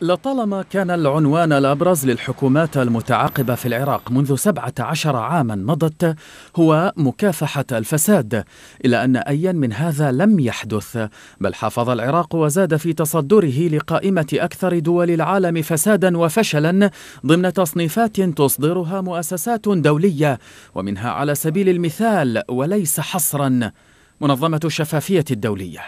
لطالما كان العنوان الأبرز للحكومات المتعاقبة في العراق منذ 17 عاما مضت هو مكافحة الفساد إلا أن أيا من هذا لم يحدث بل حافظ العراق وزاد في تصدره لقائمة أكثر دول العالم فسادا وفشلا ضمن تصنيفات تصدرها مؤسسات دولية ومنها على سبيل المثال وليس حصرا منظمة الشفافية الدولية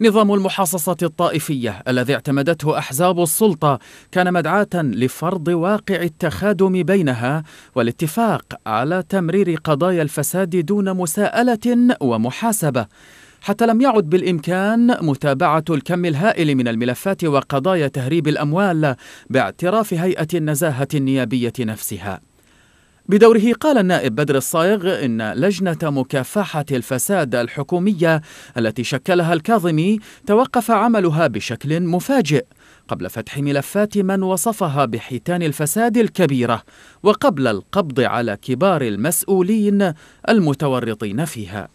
نظام المحاصصة الطائفية الذي اعتمدته أحزاب السلطة كان مدعاة لفرض واقع التخادم بينها والاتفاق على تمرير قضايا الفساد دون مساءلة ومحاسبة حتى لم يعد بالامكان متابعه الكم الهائل من الملفات وقضايا تهريب الاموال باعتراف هيئه النزاهه النيابيه نفسها بدوره قال النائب بدر الصايغ إن لجنة مكافحة الفساد الحكومية التي شكلها الكاظمي توقف عملها بشكل مفاجئ قبل فتح ملفات من وصفها بحيتان الفساد الكبيرة وقبل القبض على كبار المسؤولين المتورطين فيها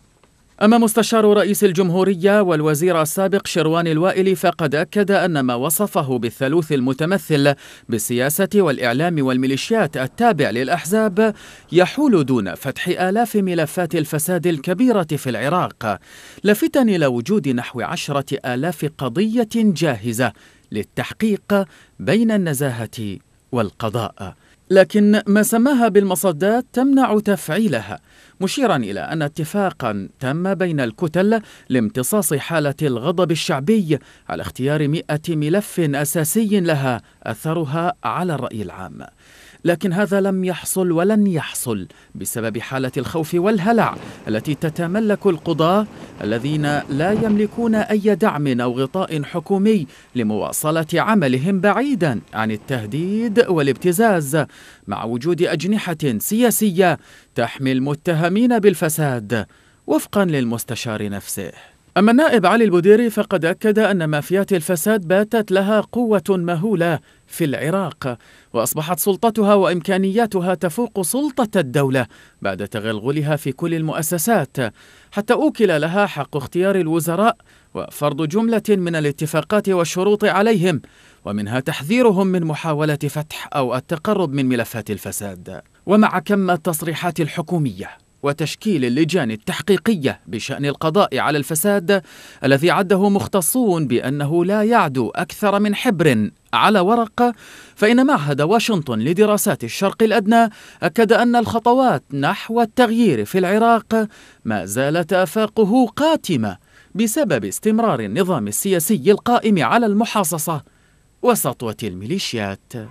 أما مستشار رئيس الجمهورية والوزير السابق شروان الوائلي فقد أكد أن ما وصفه بالثالوث المتمثل بالسياسة والإعلام والميليشيات التابع للأحزاب يحول دون فتح آلاف ملفات الفساد الكبيرة في العراق لافتا إلى وجود نحو عشرة آلاف قضية جاهزة للتحقيق بين النزاهة والقضاء لكن ما سماها بالمصدات تمنع تفعيلها مشيرا إلى أن اتفاقا تم بين الكتل لامتصاص حالة الغضب الشعبي على اختيار مئة ملف أساسي لها أثرها على الرأي العام لكن هذا لم يحصل ولن يحصل بسبب حالة الخوف والهلع التي تتملك القضاة الذين لا يملكون أي دعم أو غطاء حكومي لمواصلة عملهم بعيدا عن التهديد والابتزاز مع وجود أجنحة سياسية تحمي المتهمين بالفساد وفقا للمستشار نفسه أما النائب علي البوديري فقد أكد أن مافيات الفساد باتت لها قوة مهولة في العراق وأصبحت سلطتها وإمكانياتها تفوق سلطة الدولة بعد تغلغلها في كل المؤسسات حتى أوكل لها حق اختيار الوزراء وفرض جملة من الاتفاقات والشروط عليهم ومنها تحذيرهم من محاولة فتح أو التقرب من ملفات الفساد ومع كم التصريحات الحكومية وتشكيل اللجان التحقيقية بشأن القضاء على الفساد الذي عده مختصون بأنه لا يعدو أكثر من حبر على ورق فإن معهد واشنطن لدراسات الشرق الأدنى أكد أن الخطوات نحو التغيير في العراق ما زالت آفاقه قاتمة بسبب استمرار النظام السياسي القائم على المحاصصة وسطوة الميليشيات